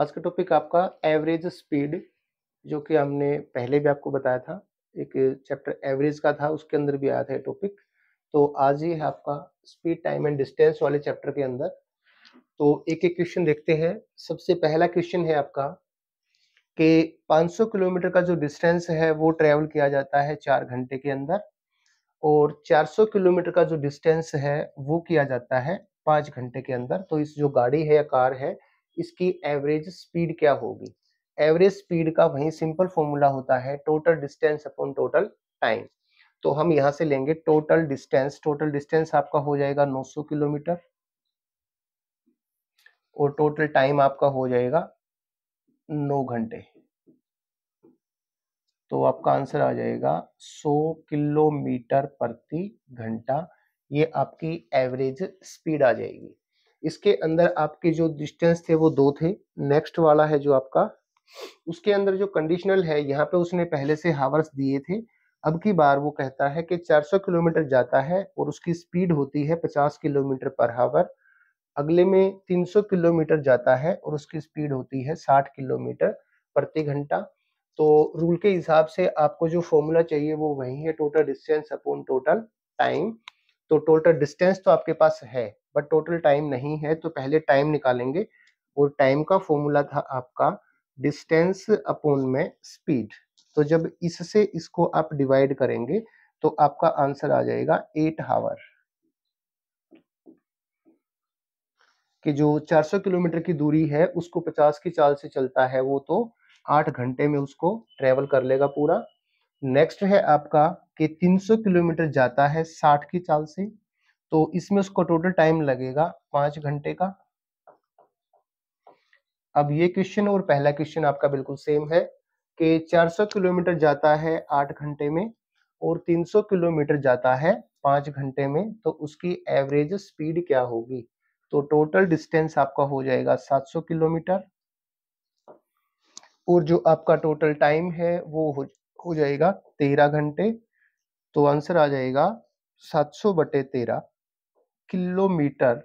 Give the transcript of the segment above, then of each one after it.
आज का टॉपिक आपका एवरेज स्पीड जो कि हमने पहले भी आपको बताया था एक चैप्टर एवरेज का था उसके अंदर भी आया था ये टॉपिक तो आज ये है आपका स्पीड टाइम एंड डिस्टेंस वाले चैप्टर के अंदर तो एक एक क्वेश्चन देखते हैं सबसे पहला क्वेश्चन है आपका कि 500 किलोमीटर का जो डिस्टेंस है वो ट्रेवल किया जाता है चार घंटे के अंदर और 400 किलोमीटर का जो डिस्टेंस है वो किया जाता है पाँच घंटे के अंदर तो इस जो गाड़ी है या कार है इसकी एवरेज स्पीड क्या होगी एवरेज स्पीड का वही सिंपल फॉर्मूला होता है total distance upon total time तो हम यहां से लेंगे टोटल डिस्टेंस टोटल डिस्टेंस आपका हो जाएगा 900 किलोमीटर और टोटल टाइम आपका हो जाएगा 9 घंटे तो आपका आंसर आ जाएगा 100 किलोमीटर प्रति घंटा ये आपकी एवरेज स्पीड आ जाएगी इसके अंदर आपके जो डिस्टेंस थे वो दो थे नेक्स्ट वाला है जो आपका उसके अंदर जो कंडीशनल है यहाँ पे उसने पहले से हावर्स दिए थे अब की बार वो कहता है कि 400 किलोमीटर जाता है और उसकी स्पीड होती है 50 किलोमीटर पर हावर अगले में 300 किलोमीटर जाता है और उसकी स्पीड होती है 60 किलोमीटर प्रति घंटा तो रूल के हिसाब से आपको जो फॉर्मूला चाहिए वो वही है total distance upon total time तो टोटल डिस्टेंस तो आपके पास है बट टोटल टाइम नहीं है तो पहले टाइम निकालेंगे और टाइम का फॉर्मूला था आपका डिस्टेंस अपोन में स्पीड तो जब इससे इसको आप डिवाइड करेंगे तो आपका आंसर आ जाएगा एट हावर कि जो 400 किलोमीटर की दूरी है उसको 50 की चाल से चलता है वो तो आठ घंटे में उसको ट्रेवल कर लेगा पूरा नेक्स्ट है आपका कि 300 किलोमीटर जाता है 60 की चाल से तो इसमें उसको टोटल टाइम लगेगा पांच घंटे का अब ये क्वेश्चन और पहला क्वेश्चन आपका बिल्कुल सेम है कि 400 किलोमीटर जाता है आठ घंटे में और 300 किलोमीटर जाता है पांच घंटे में तो उसकी एवरेज स्पीड क्या होगी तो टोटल डिस्टेंस आपका हो जाएगा 700 किलोमीटर और जो आपका टोटल टाइम है वो हो, हो जाएगा 13 घंटे तो आंसर आ जाएगा 700 बटे तेरह किलोमीटर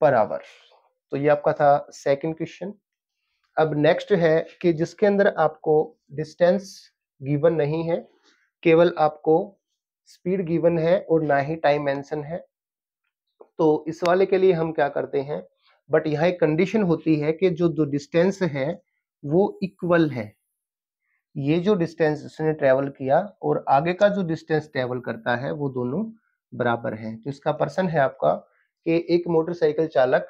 पर आवर तो ये आपका था सेकंड क्वेश्चन अब नेक्स्ट है कि जिसके अंदर आपको डिस्टेंस गिवन नहीं है केवल आपको स्पीड गिवन है और ना ही टाइम मेंशन है तो इस वाले के लिए हम क्या करते हैं बट यहाँ एक कंडीशन होती है कि जो जो डिस्टेंस है वो इक्वल है ये जो डिस्टेंस उसने ट्रेवल किया और आगे का जो डिस्टेंस ट्रेवल करता है वो दोनों बराबर है तो इसका प्रश्न है आपका कि एक मोटरसाइकिल चालक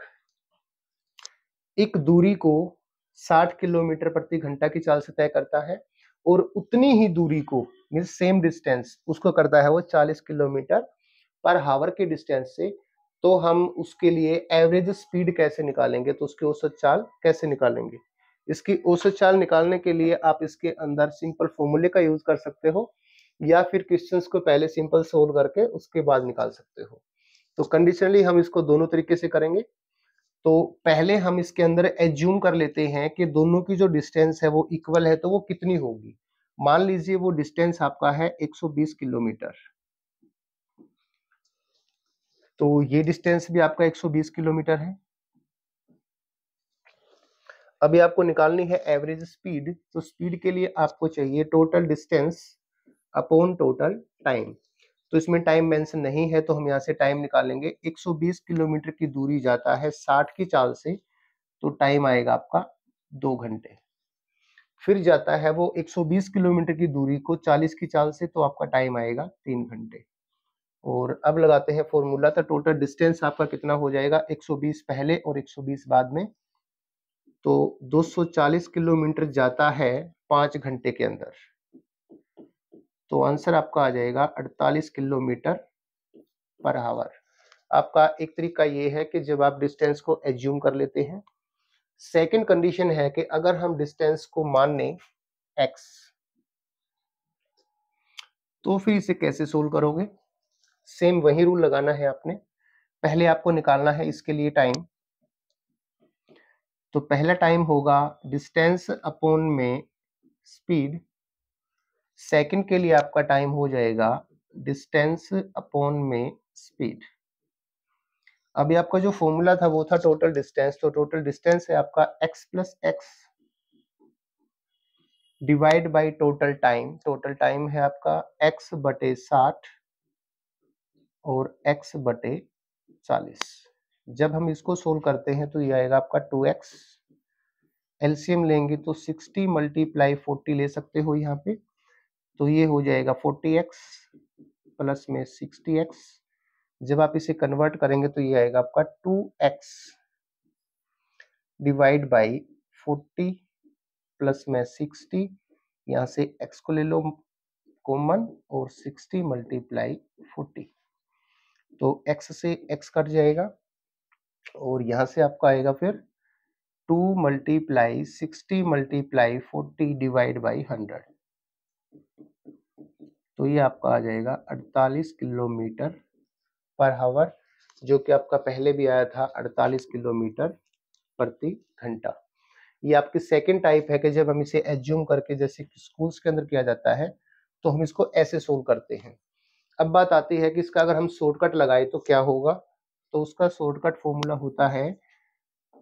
एक दूरी को 60 किलोमीटर प्रति घंटा की चाल से तय करता है और उतनी ही दूरी को मीन सेम डिस्टेंस उसको करता है वो 40 किलोमीटर पर हावर के डिस्टेंस से तो हम उसके लिए एवरेज स्पीड कैसे निकालेंगे तो उसकी औसत चाल कैसे निकालेंगे इसकी औसत चाल निकालने के लिए आप इसके अंदर सिंपल फॉर्मूले का यूज कर सकते हो या फिर क्वेश्चंस को पहले सिंपल सोल्व करके उसके बाद निकाल सकते हो तो कंडीशनली हम इसको दोनों तरीके से करेंगे तो पहले हम इसके अंदर एज्यूम कर लेते हैं कि दोनों की जो डिस्टेंस है वो इक्वल है तो वो कितनी होगी मान लीजिए वो डिस्टेंस आपका है 120 किलोमीटर तो ये डिस्टेंस भी आपका 120 किलोमीटर है अभी आपको निकालनी है एवरेज स्पीड तो स्पीड के लिए आपको चाहिए total distance upon total time तो इसमें टाइम मेंशन नहीं है तो हम यहाँ से टाइम निकालेंगे 120 किलोमीटर की दूरी जाता है 60 की चाल से तो टाइम आएगा आपका दो घंटे फिर जाता है वो 120 किलोमीटर की दूरी को 40 की चाल से तो आपका टाइम आएगा तीन घंटे और अब लगाते हैं फॉर्मूला तो टोटल डिस्टेंस आपका कितना हो जाएगा 120 पहले और 120 बाद में तो 240 किलोमीटर जाता है पांच घंटे के अंदर तो आंसर आपका आ जाएगा 48 किलोमीटर पर आवर आपका एक तरीका ये है कि जब आप डिस्टेंस को एज्यूम कर लेते हैं सेकंड कंडीशन है कि अगर हम डिस्टेंस को मान लें एक्स तो फिर इसे कैसे सोल्व करोगे सेम वही रूल लगाना है आपने पहले आपको निकालना है इसके लिए टाइम तो पहला टाइम होगा डिस्टेंस अपॉन में स्पीड सेकंड के लिए आपका टाइम हो जाएगा डिस्टेंस अपॉन में स्पीड अभी आपका जो फॉर्मूला था वो था टोटल डिस्टेंस तो टोटल डिस्टेंस है आपका x plus x divide by total time total time है आपका x बटे साठ और x बटे चालीस जब हम इसको सोल्व करते हैं तो ये आएगा आपका टू एक्स एलसीएम लेंगे तो सिक्सटी मल्टीप्लाई फोर्टी ले सकते हो यहाँ पे तो ये हो जाएगा फोर्टी एक्स प्लस में सिक्सटी एक्स जब आप इसे कन्वर्ट करेंगे तो ये आएगा आपका two x divide by forty plus में सिक्सटी यहाँ से एक्स को ले लो कॉमन और सिक्सटी मल्टीप्लाई फोर्टी तो एक्स से एक्स कट जाएगा और यहाँ से आपका आएगा फिर two multiply sixty multiply forty divide by hundred तो ये आपका आ जाएगा 48 किलोमीटर पर हावर जो कि आपका पहले भी आया था 48 किलोमीटर प्रति घंटा ये आपकी सेकेंड टाइप है कि जब हम इसे एज्यूम करके जैसे स्कूल्स के अंदर किया जाता है तो हम इसको ऐसे सोल्व करते हैं अब बात आती है कि इसका अगर हम शॉर्टकट लगाए तो क्या होगा तो उसका शॉर्टकट फॉर्मूला होता है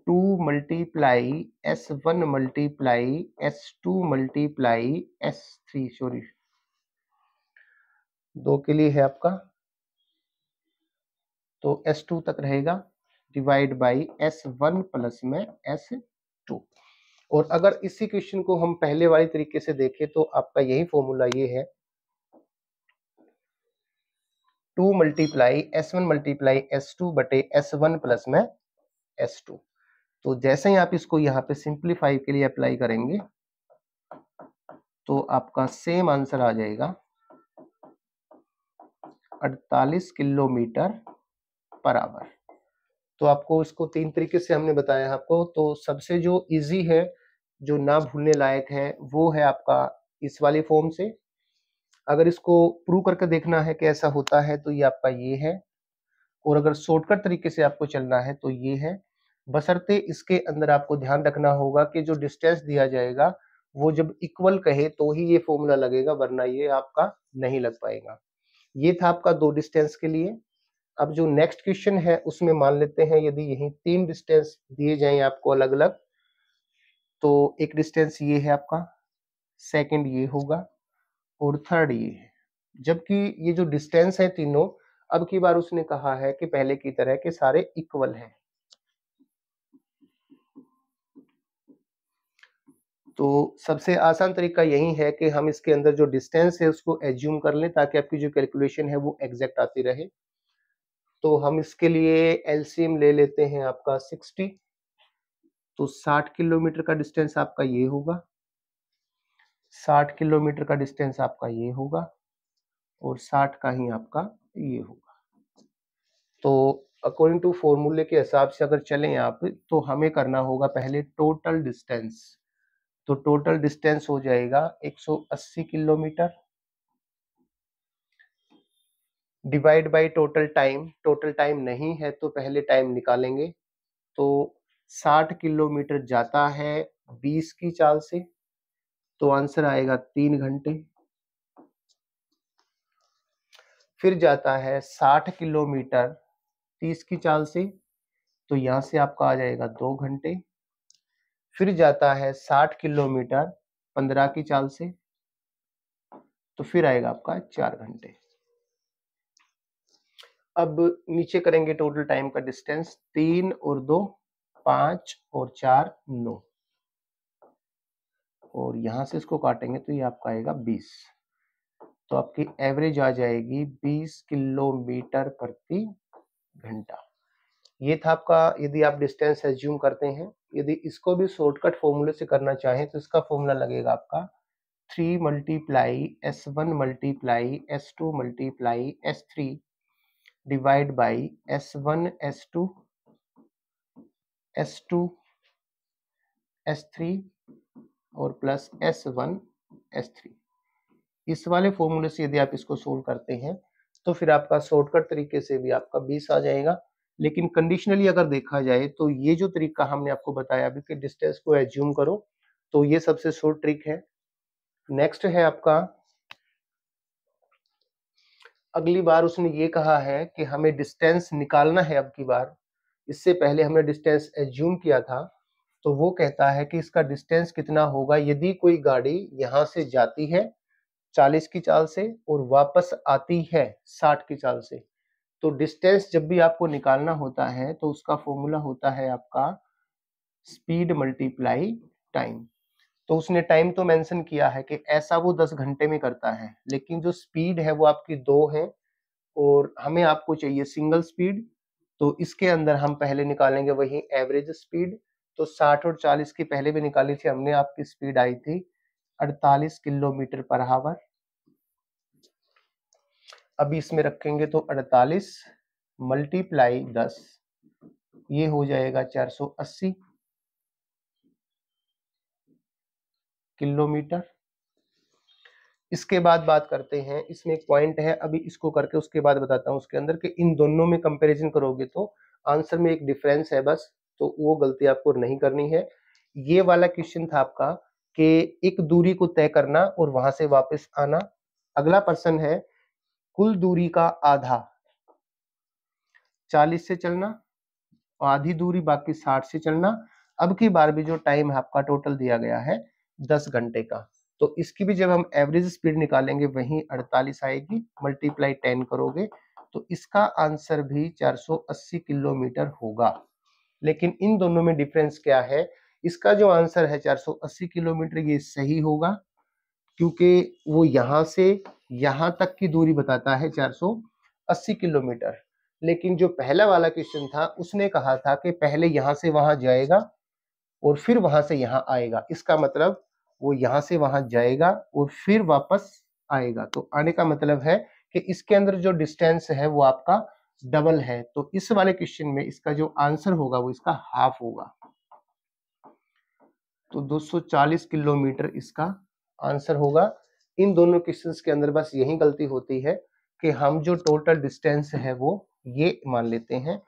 two multiply S one multiply S two multiply S three sorry दो के लिए है आपका तो एस टू तक रहेगा divide by S one plus में एस टू और अगर इसी क्वेश्चन को हम पहले वाले तरीके से देखें तो आपका यही फॉर्मूला ये है two multiply S one multiply S two बटे एस वन प्लस में एस टू तो जैसे ही आप इसको यहाँ पे सिंप्लीफाई के लिए अप्लाई करेंगे तो आपका सेम आंसर आ जाएगा अड़तालीस किलोमीटर पर आवर तो आपको इसको तीन तरीके से हमने बताया आपको तो सबसे जो इजी है जो ना भूलने लायक है वो है आपका इस वाले फॉर्म से अगर इसको प्रूव करके देखना है कि ऐसा होता है तो ये आपका ये है और अगर शॉर्टकट तरीके से आपको चलना है तो ये है बसरते इसके अंदर आपको ध्यान रखना होगा कि जो डिस्टेंस दिया जाएगा वो जब इक्वल कहे तो ही ये फॉर्मूला लगेगा वरना ये आपका नहीं लग पाएगा ये था आपका दो डिस्टेंस के लिए अब जो नेक्स्ट क्वेश्चन है उसमें मान लेते हैं यदि यही तीन डिस्टेंस दिए जाए आपको अलग अलग तो एक डिस्टेंस ये है आपका सेकंड ये होगा और थर्ड ये है जबकि ये जो डिस्टेंस है तीनों अब की बार उसने कहा है कि पहले की तरह के सारे इक्वल हैं तो सबसे आसान तरीका यही है कि हम इसके अंदर जो डिस्टेंस है उसको एज्यूम कर लें ताकि आपकी जो कैलकुलेशन है वो एग्जैक्ट आती रहे तो हम इसके लिए एलसीएम ले लेते हैं आपका 60 तो 60 किलोमीटर का डिस्टेंस आपका ये होगा 60 किलोमीटर का डिस्टेंस आपका ये होगा और 60 का ही आपका ये होगा तो अकॉर्डिंग टू फॉर्मूले के हिसाब से अगर चलें आप तो हमें करना होगा पहले टोटल डिस्टेंस तो टोटल डिस्टेंस हो जाएगा 180 kilometre divide by total time total time नहीं है तो पहले टाइम निकालेंगे तो 60 किलोमीटर जाता है 20 की चाल से तो आंसर आएगा तीन घंटे फिर जाता है 60 किलोमीटर 30 की चाल से तो यहां से आपका आ जाएगा दो घंटे फिर जाता है साठ किलोमीटर पंद्रह की चाल से तो फिर आएगा आपका चार घंटे अब नीचे करेंगे टोटल टाइम का डिस्टेंस तीन और दो पांच और चार नौ और यहां से इसको काटेंगे तो ये आपका आएगा बीस तो आपकी एवरेज आ जाएगी बीस किलोमीटर प्रति घंटा ये था आपका यदि आप डिस्टेंस एज्यूम करते हैं यदि इसको भी शॉर्टकट फॉर्मूले से करना चाहें तो इसका फॉर्मूला लगेगा आपका three multiply S one multiply S two multiply S three divide by S one S two S two S three और plus S one S three इस वाले फॉर्मूले से यदि आप इसको सोल्व करते हैं तो फिर आपका शॉर्टकट तरीके से भी आपका बीस आ जाएगा लेकिन कंडीशनली अगर देखा जाए तो ये जो तरीका हमने आपको बताया अभी कि डिस्टेंस को एज्यूम करो तो ये सबसे शोर ट्रिक है नेक्स्ट है आपका अगली बार उसने ये कहा है कि हमें डिस्टेंस निकालना है अब की बार इससे पहले हमने डिस्टेंस एज्यूम किया था तो वो कहता है कि इसका डिस्टेंस कितना होगा यदि कोई गाड़ी यहां से जाती है चालीस की चाल से और वापस आती है साठ की चाल से तो डिस्टेंस जब भी आपको निकालना होता है तो उसका फॉर्मूला होता है आपका स्पीड मल्टीप्लाई टाइम तो उसने टाइम तो मेंशन किया है कि ऐसा वो दस घंटे में करता है लेकिन जो स्पीड है वो आपकी दो है और हमें आपको चाहिए सिंगल स्पीड तो इसके अंदर हम पहले निकालेंगे वही एवरेज स्पीड तो 60 और 40 की पहले भी निकाली थी हमने आपकी स्पीड आई थी 48 किलोमीटर पर आवर अब इसमें रखेंगे तो 48 मल्टीप्लाई दस ये हो जाएगा 480 किलोमीटर इसके बाद बात करते हैं इसमें एक पॉइंट है अभी इसको करके उसके बाद बताता हूं उसके अंदर कि इन दोनों में कंपैरिजन करोगे तो आंसर में एक डिफरेंस है बस तो वो गलती आपको नहीं करनी है ये वाला क्वेश्चन था आपका कि एक दूरी को तय करना और वहां से वापस आना अगला प्रश्न है कुल दूरी का आधा चालीस से चलना आधी दूरी बाकी साठ से चलना अब की बार भी जो टाइम है आपका टोटल दिया गया है दस घंटे का तो इसकी भी जब हम एवरेज स्पीड निकालेंगे वही अड़तालीस आएगी मल्टीप्लाई टेन करोगे तो इसका आंसर भी 480 किलोमीटर होगा लेकिन इन दोनों में डिफरेंस क्या है इसका जो आंसर है 480 किलोमीटर ये सही होगा क्योंकि वो यहां से यहां तक की दूरी बताता है 480 किलोमीटर लेकिन जो पहला वाला क्वेश्चन था उसने कहा था कि पहले यहां से वहां जाएगा और फिर वहां से यहां आएगा इसका मतलब वो यहां से वहां जाएगा और फिर वापस आएगा तो आने का मतलब है कि इसके अंदर जो डिस्टेंस है वो आपका डबल है तो इस वाले क्वेश्चन में इसका जो आंसर होगा वो इसका हाफ होगा तो 240 किलोमीटर इसका आंसर होगा इन दोनों क्वेश्चन के अंदर बस यही गलती होती है कि हम जो टोटल डिस्टेंस है वो ये मान लेते हैं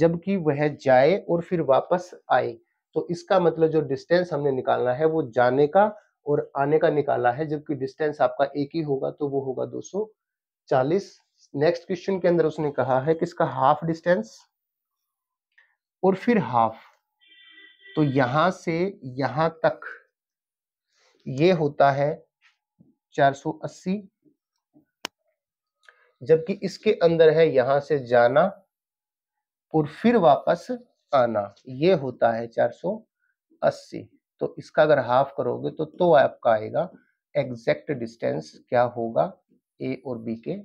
जबकि वह जाए और फिर वापस आए तो इसका मतलब जो डिस्टेंस हमने निकालना है वो जाने का और आने का निकाला है जबकि डिस्टेंस आपका एक ही होगा तो वो होगा 240 नेक्स्ट क्वेश्चन के अंदर उसने कहा है कि इसका हाफ डिस्टेंस और फिर हाफ तो यहां से यहां तक ये होता है 480 जबकि इसके अंदर है यहां से जाना और फिर वापस आना ये होता है 480 तो इसका अगर हाफ करोगे तो तो आपका आएगा एग्जैक्ट डिस्टेंस क्या होगा ए और बी के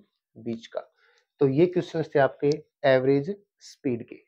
बीच का तो ये क्वेश्चन थे आपके एवरेज स्पीड के